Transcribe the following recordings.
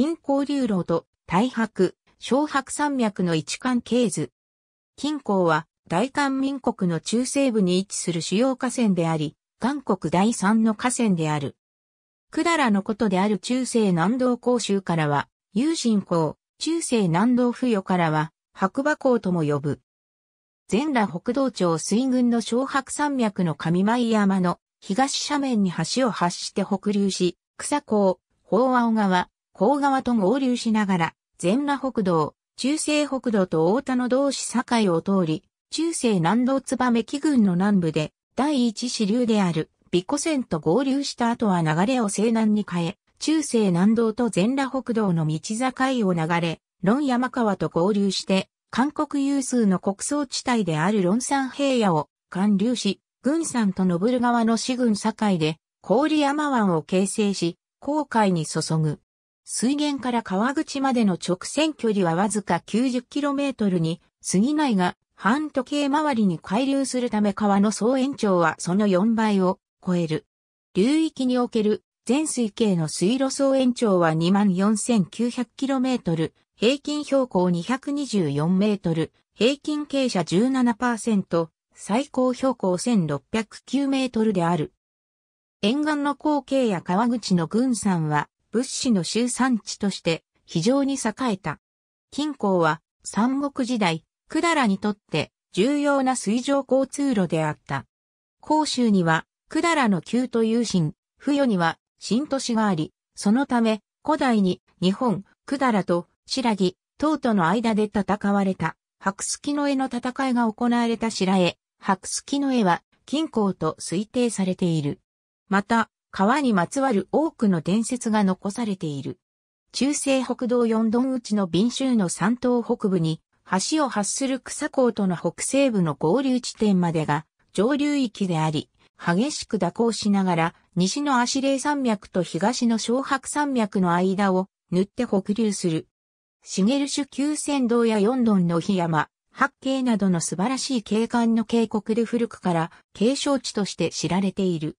近郊流路と大白、小白山脈の一関係図。近郊は大韓民国の中西部に位置する主要河川であり、韓国第三の河川である。百済のことである中世南道甲州からは、有人港、中世南道付与からは、白馬港とも呼ぶ。全羅北道町水軍の小白山脈の上舞山の東斜面に橋を発して北流し、草港、宝青川、甲川と合流しながら、全裸北道、中西北道と大田の同志境を通り、中西南道燕木郡の南部で、第一支流である、美古線と合流した後は流れを西南に変え、中西南道と全裸北道の道境を流れ、論山川と合流して、韓国有数の国葬地帯である論山平野を貫流し、軍山と登る川の市郡境で、郡山湾を形成し、航海に注ぐ。水源から川口までの直線距離はわずか 90km に過ぎないが、半時計回りに改流するため川の総延長はその4倍を超える。流域における全水系の水路総延長は 24,900km、平均標高 224m、平均傾斜17%、最高標高 1609m である。沿岸の光景や川口の群山は物資の集産地として非常に栄えた。金港は三国時代、百済にとって重要な水上交通路であった。甲州には百済の旧都う新、付与には新都市があり、そのため古代に日本、百済と白木、唐との間で戦われた白月の絵の戦いが行われた白絵、白月の絵は金港と推定されている。また、川にまつわる多くの伝説が残されている。中世北道四ドン内のビ州の山東北部に、橋を発する草港との北西部の合流地点までが上流域であり、激しく蛇行しながら、西のアシレイ山脈と東の小白山脈の間を塗って北流する。シゲルシュ九仙道や四ドンの檜山、八景などの素晴らしい景観の渓谷で古くから景勝地として知られている。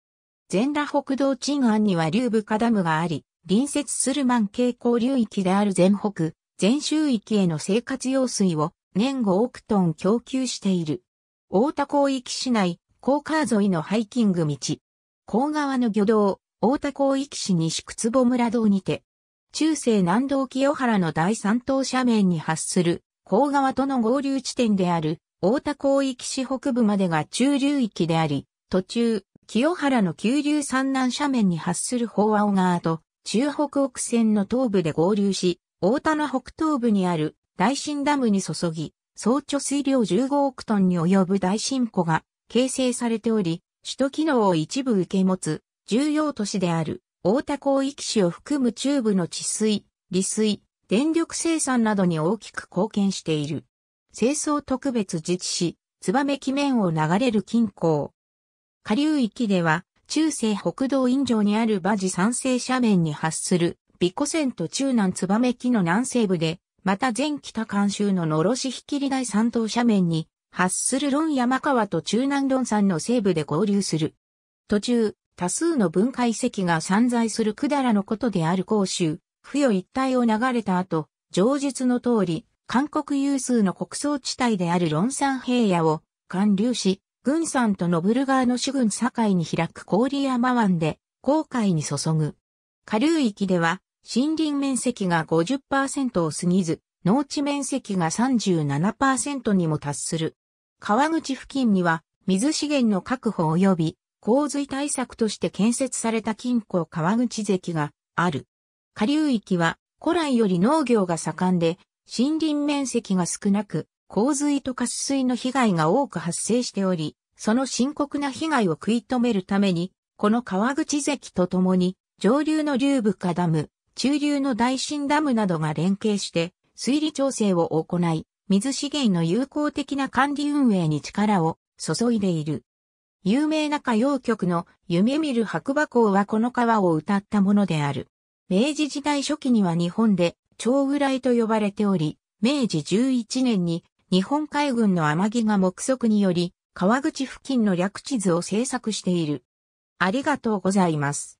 全羅北道鎮安には竜部下ダムがあり、隣接する満傾交流域である全北、全周域への生活用水を年5億トン供給している。大田広域市内、高川沿いのハイキング道。高川の漁道、大田広域市西久坪村道にて、中世南道清原の第三島斜面に発する高川との合流地点である大田広域市北部までが中流域であり、途中、清原の急流山南斜面に発する法青川と、中北北線の東部で合流し、大田の北東部にある大新ダムに注ぎ、総貯水量15億トンに及ぶ大新湖が形成されており、首都機能を一部受け持つ重要都市である大田広域市を含む中部の治水、利水、電力生産などに大きく貢献している。清掃特別自治市、燕木面を流れる近郊、下流域では、中世北道院城にある馬事山西斜面に発する、ビ古線と中南燕木の南西部で、また全北監修ののろしひきり第三島斜面に、発する論山川と中南論山の西部で合流する。途中、多数の分解石が散在する百済のことである甲州、不与一帯を流れた後、上述の通り、韓国有数の国葬地帯である論山平野を、貫流し、群山とノブル川の主群境に開く郡山湾で、航海に注ぐ。下流域では、森林面積が50%を過ぎず、農地面積が37%にも達する。川口付近には、水資源の確保及び、洪水対策として建設された金庫川口関がある。下流域は古来より農業が盛んで、森林面積が少なく、洪水と渇水の被害が多く発生しており、その深刻な被害を食い止めるために、この川口関とともに、上流の流部下ダム、中流の大新ダムなどが連携して、水利調整を行い、水資源の有効的な管理運営に力を注いでいる。有名な歌謡曲の夢見る白馬港はこの川を歌ったものである。明治時代初期には日本で長浦井と呼ばれており、明治11年に日本海軍の天城が目測により川口付近の略地図を制作している。ありがとうございます。